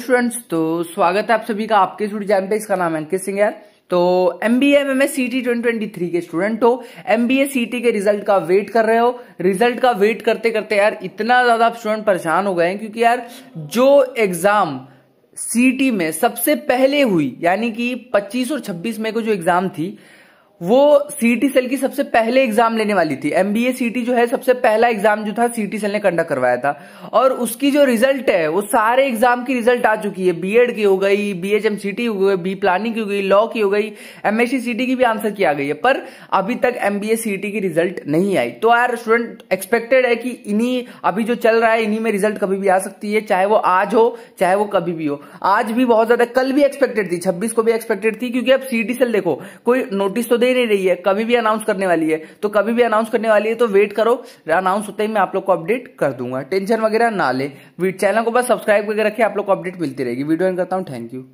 students तो स्वागत है आप सभी का आपके स्टूडियो जैम पे इसका नाम अंकित सिंह है तो एम बी ए में सी टी ट्वेंटी के स्टूडेंट हो एम बी ए के रिजल्ट का वेट कर रहे हो रिजल्ट का वेट करते करते यार इतना ज्यादा आप स्टूडेंट परेशान हो गए हैं क्योंकि यार जो एग्जाम सी में सबसे पहले हुई यानी कि 25 और 26 मई को जो एग्जाम थी वो सीटी सेल की सबसे पहले एग्जाम लेने वाली थी एमबीए सीटी जो है सबसे पहला एग्जाम जो था सीटी सेल ने कंडक्ट करवाया था और उसकी जो रिजल्ट है वो सारे एग्जाम की रिजल्ट आ चुकी है बीएड की हो गई बीएचएम सीटी हो गई बी प्लानिंग की हो गई लॉ की हो गई एमएससी सीटी की भी आंसर की आ गई है पर अभी तक एमबीए सीटी की रिजल्ट नहीं आई तो यार स्टूडेंट एक्सपेक्टेड है कि इन्हीं अभी जो चल रहा है इन्हीं में रिजल्ट कभी भी आ सकती है चाहे वो आज हो चाहे वो कभी भी हो आज भी बहुत ज्यादा कल भी एक्सपेक्टेड थी छब्बीस को भी एक्सपेक्टेड थी क्योंकि अब सीटी सेल देखो कोई नोटिस तो दे ही नहीं रही है कभी भी अनाउंस करने वाली है तो कभी भी अनाउंस करने वाली है तो वेट करो अनाउंस होते ही मैं आप लोग को अपडेट कर दूंगा टेंशन वगैरह ना ले चैनल को बस सब्सक्राइब करके रखें आप लोग को अपडेट मिलती रहेगी वीडियो एंड करता हूँ थैंक यू